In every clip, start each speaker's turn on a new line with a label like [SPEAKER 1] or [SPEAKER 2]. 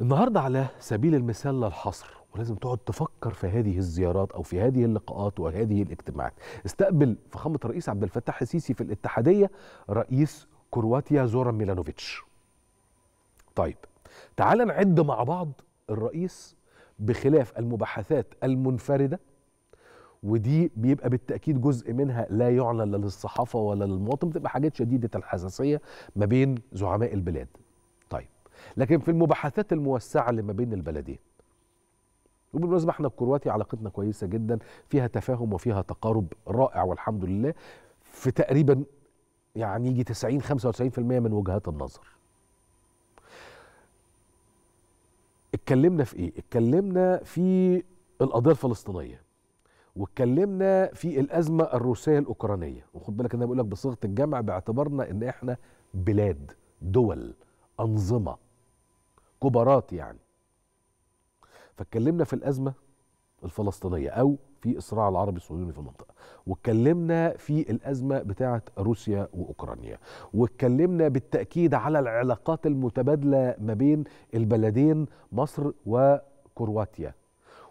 [SPEAKER 1] النهارده على سبيل المثال لا الحصر ولازم تقعد تفكر في هذه الزيارات او في هذه اللقاءات وهذه الاجتماعات استقبل فخامه الرئيس عبد الفتاح السيسي في الاتحاديه رئيس كرواتيا زوران ميلانوفيتش طيب تعال نعد مع بعض الرئيس بخلاف المباحثات المنفرده ودي بيبقى بالتاكيد جزء منها لا يعلن لا للصحافه ولا للمواطن بتبقى حاجات شديده الحساسيه ما بين زعماء البلاد لكن في المباحثات الموسعه اللي ما بين البلدين وبالمناسبه احنا بكرواتيا علاقتنا كويسه جدا فيها تفاهم وفيها تقارب رائع والحمد لله في تقريبا يعني يجي 90 95% من وجهات النظر اتكلمنا في ايه اتكلمنا في القضيه الفلسطينيه واتكلمنا في الازمه الروسيه الاوكرانيه وخد بالك انا بقول لك بصيغه الجمع باعتبارنا ان احنا بلاد دول انظمه كبارات يعني فاتكلمنا في الأزمة الفلسطينية أو في الصراع العربي الصهيوني في المنطقة واتكلمنا في الأزمة بتاعة روسيا وأوكرانيا واتكلمنا بالتأكيد على العلاقات المتبادلة ما بين البلدين مصر وكرواتيا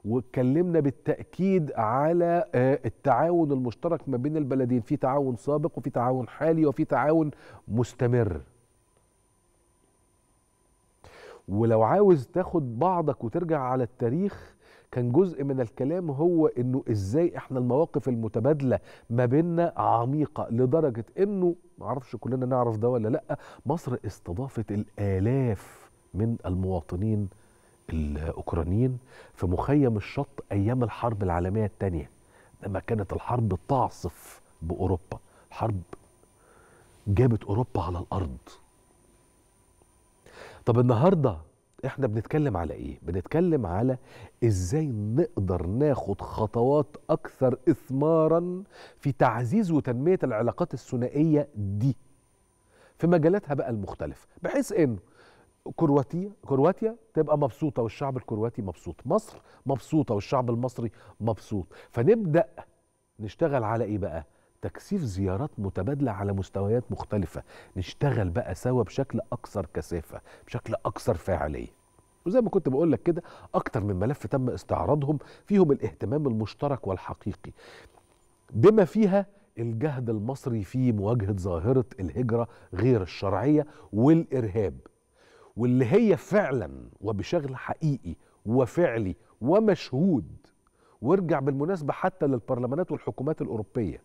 [SPEAKER 1] واتكلمنا بالتاكيد على آه، التعاون المشترك ما بين البلدين في تعاون سابق وفي تعاون حالي وفي تعاون مستمر ولو عاوز تاخد بعضك وترجع على التاريخ كان جزء من الكلام هو انه ازاي احنا المواقف المتبادله ما بيننا عميقه لدرجه انه ما كلنا نعرف ده ولا لا مصر استضافت الالاف من المواطنين الاوكرانيين في مخيم الشط ايام الحرب العالميه الثانيه لما كانت الحرب تعصف باوروبا حرب جابت اوروبا على الارض طب النهارده احنا بنتكلم على ايه بنتكلم على ازاي نقدر ناخد خطوات اكثر اثمارا في تعزيز وتنميه العلاقات الثنائيه دي في مجالاتها بقى المختلفه بحيث انه كرواتيا كرواتيا تبقى مبسوطه والشعب الكرواتي مبسوط مصر مبسوطه والشعب المصري مبسوط فنبدا نشتغل على ايه بقى تكثيف زيارات متبادله على مستويات مختلفه نشتغل بقى سوا بشكل اكثر كثافه بشكل اكثر فاعليه وزي ما كنت بقول لك كده اكتر من ملف تم استعراضهم فيهم الاهتمام المشترك والحقيقي بما فيها الجهد المصري في مواجهه ظاهره الهجره غير الشرعيه والارهاب واللي هي فعلا وبشغل حقيقي وفعلي ومشهود وارجع بالمناسبه حتى للبرلمانات والحكومات الاوروبيه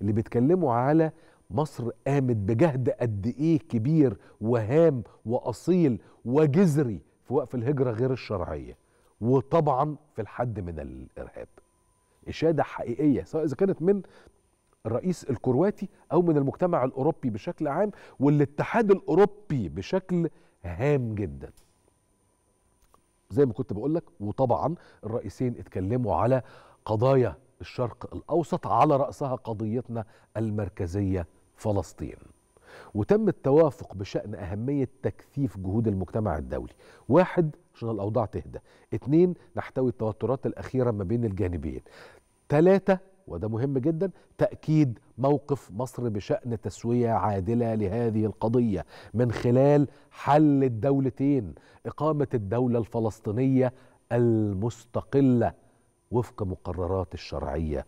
[SPEAKER 1] اللي بيتكلموا على مصر قامت بجهد قد ايه كبير وهام واصيل وجذري في وقف الهجره غير الشرعيه وطبعا في الحد من الارهاب اشاده حقيقيه سواء اذا كانت من الرئيس الكرواتي او من المجتمع الاوروبي بشكل عام والاتحاد الاوروبي بشكل هام جدا زي ما كنت بقول لك وطبعا الرئيسين اتكلموا على قضايا الشرق الأوسط على رأسها قضيتنا المركزية فلسطين وتم التوافق بشأن أهمية تكثيف جهود المجتمع الدولي واحد عشان الأوضاع تهدى اثنين نحتوي التوترات الأخيرة ما بين الجانبين ثلاثة وده مهم جدا تأكيد موقف مصر بشأن تسوية عادلة لهذه القضية من خلال حل الدولتين إقامة الدولة الفلسطينية المستقلة وفق مقررات الشرعية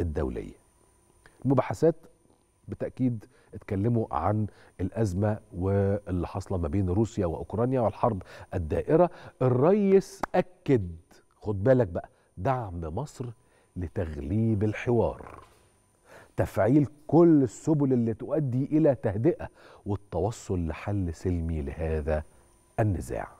[SPEAKER 1] الدولية المباحثات بالتأكيد اتكلموا عن الأزمة واللي حاصلة ما بين روسيا وأوكرانيا والحرب الدائرة الرئيس أكد خد بالك بقى دعم مصر لتغليب الحوار تفعيل كل السبل اللي تؤدي إلى تهدئة والتوصل لحل سلمي لهذا النزاع